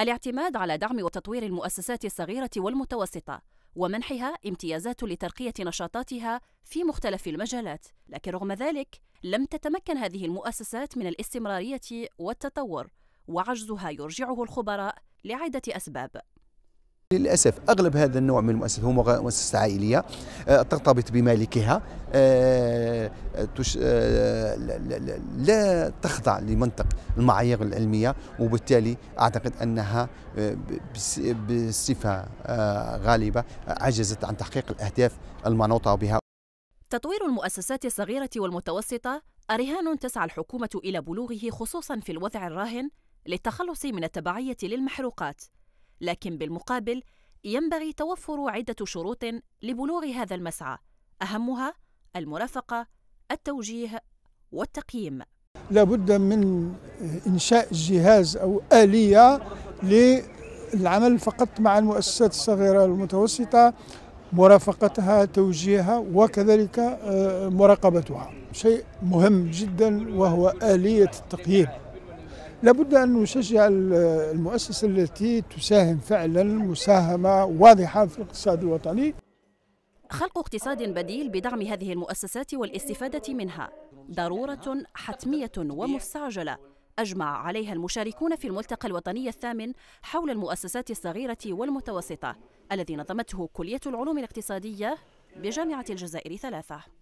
الاعتماد على دعم وتطوير المؤسسات الصغيرة والمتوسطة ومنحها امتيازات لترقية نشاطاتها في مختلف المجالات، لكن رغم ذلك لم تتمكن هذه المؤسسات من الاستمرارية والتطور، وعجزها يرجعه الخبراء لعدة أسباب. للأسف أغلب هذا النوع من المؤسسات هو مؤسسة عائلية آه، ترتبط بمالكها آه، تش... آه، لا تخضع لمنطق المعايير العلمية وبالتالي أعتقد أنها آه، بصفة آه، غالبة عجزت عن تحقيق الأهداف المنوطة بها تطوير المؤسسات الصغيرة والمتوسطة رهان تسعى الحكومة إلى بلوغه خصوصا في الوضع الراهن للتخلص من التبعية للمحروقات لكن بالمقابل ينبغي توفر عدة شروط لبلوغ هذا المسعى أهمها المرافقة التوجيه والتقييم لابد من إنشاء جهاز أو آلية للعمل فقط مع المؤسسات الصغيرة والمتوسطة مرافقتها توجيهها وكذلك آه، مراقبتها شيء مهم جدا وهو آلية التقييم لابد أن نشجع المؤسسة التي تساهم فعلا مساهمة واضحة في الاقتصاد الوطني خلق اقتصاد بديل بدعم هذه المؤسسات والاستفادة منها ضرورة حتمية ومستعجلة أجمع عليها المشاركون في الملتقى الوطني الثامن حول المؤسسات الصغيرة والمتوسطة الذي نظمته كلية العلوم الاقتصادية بجامعة الجزائر ثلاثة